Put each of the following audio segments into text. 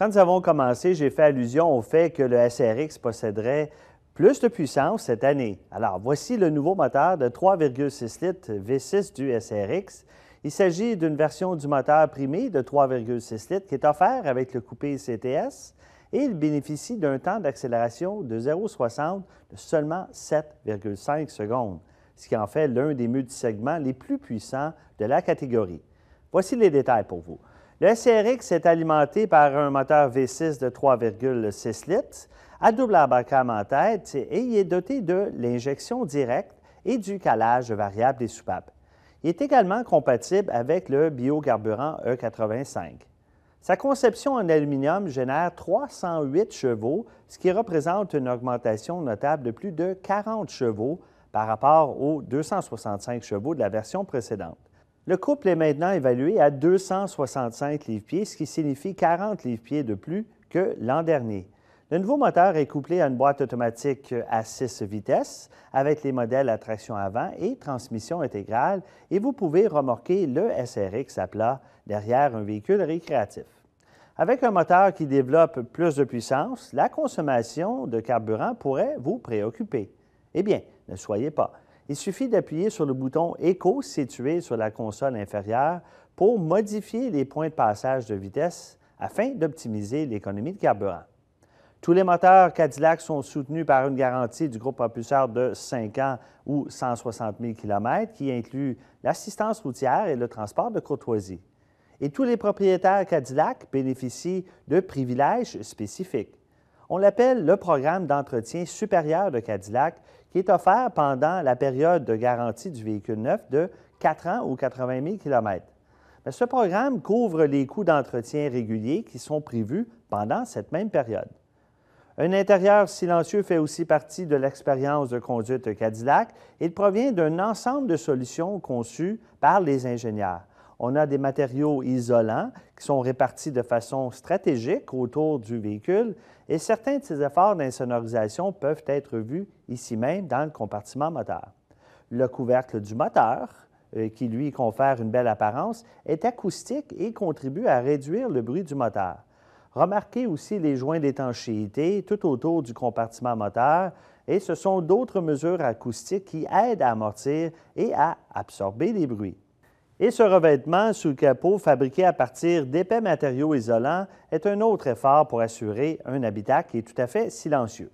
Quand nous avons commencé, j'ai fait allusion au fait que le SRX posséderait plus de puissance cette année. Alors, voici le nouveau moteur de 3,6 litres V6 du SRX. Il s'agit d'une version du moteur primé de 3,6 litres qui est offert avec le coupé CTS et il bénéficie d'un temps d'accélération de 0,60 de seulement 7,5 secondes, ce qui en fait l'un des multisegments les plus puissants de la catégorie. Voici les détails pour vous. Le SRX est alimenté par un moteur V6 de 3,6 litres à double abacam en tête et il est doté de l'injection directe et du calage variable des soupapes. Il est également compatible avec le biocarburant E85. Sa conception en aluminium génère 308 chevaux, ce qui représente une augmentation notable de plus de 40 chevaux par rapport aux 265 chevaux de la version précédente. Le couple est maintenant évalué à 265 livres-pieds, ce qui signifie 40 livres-pieds de plus que l'an dernier. Le nouveau moteur est couplé à une boîte automatique à 6 vitesses avec les modèles à traction avant et transmission intégrale et vous pouvez remorquer le SRX à plat derrière un véhicule récréatif. Avec un moteur qui développe plus de puissance, la consommation de carburant pourrait vous préoccuper. Eh bien, ne soyez pas. Il suffit d'appuyer sur le bouton Eco situé sur la console inférieure pour modifier les points de passage de vitesse afin d'optimiser l'économie de carburant. Tous les moteurs Cadillac sont soutenus par une garantie du groupe propulseur de 5 ans ou 160 000 km qui inclut l'assistance routière et le transport de courtoisie. Et tous les propriétaires Cadillac bénéficient de privilèges spécifiques. On l'appelle le programme d'entretien supérieur de Cadillac, qui est offert pendant la période de garantie du véhicule neuf de 4 ans ou 80 000 km. Mais ce programme couvre les coûts d'entretien réguliers qui sont prévus pendant cette même période. Un intérieur silencieux fait aussi partie de l'expérience de conduite Cadillac. Il provient d'un ensemble de solutions conçues par les ingénieurs on a des matériaux isolants qui sont répartis de façon stratégique autour du véhicule et certains de ces efforts d'insonorisation peuvent être vus ici même dans le compartiment moteur. Le couvercle du moteur, euh, qui lui confère une belle apparence, est acoustique et contribue à réduire le bruit du moteur. Remarquez aussi les joints d'étanchéité tout autour du compartiment moteur et ce sont d'autres mesures acoustiques qui aident à amortir et à absorber les bruits. Et ce revêtement sous le capot, fabriqué à partir d'épais matériaux isolants, est un autre effort pour assurer un habitat qui est tout à fait silencieux.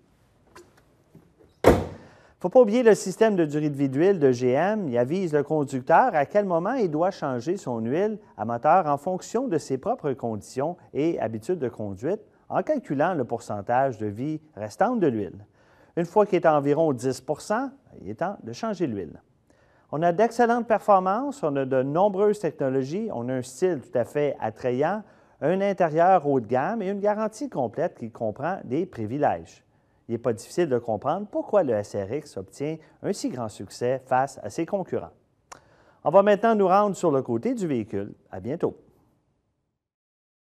faut pas oublier le système de durée de vie d'huile de GM. Il avise le conducteur à quel moment il doit changer son huile à moteur en fonction de ses propres conditions et habitudes de conduite, en calculant le pourcentage de vie restante de l'huile. Une fois qu'il est à environ 10 il est temps de changer l'huile. On a d'excellentes performances, on a de nombreuses technologies, on a un style tout à fait attrayant, un intérieur haut de gamme et une garantie complète qui comprend des privilèges. Il n'est pas difficile de comprendre pourquoi le SRX obtient un si grand succès face à ses concurrents. On va maintenant nous rendre sur le côté du véhicule. À bientôt.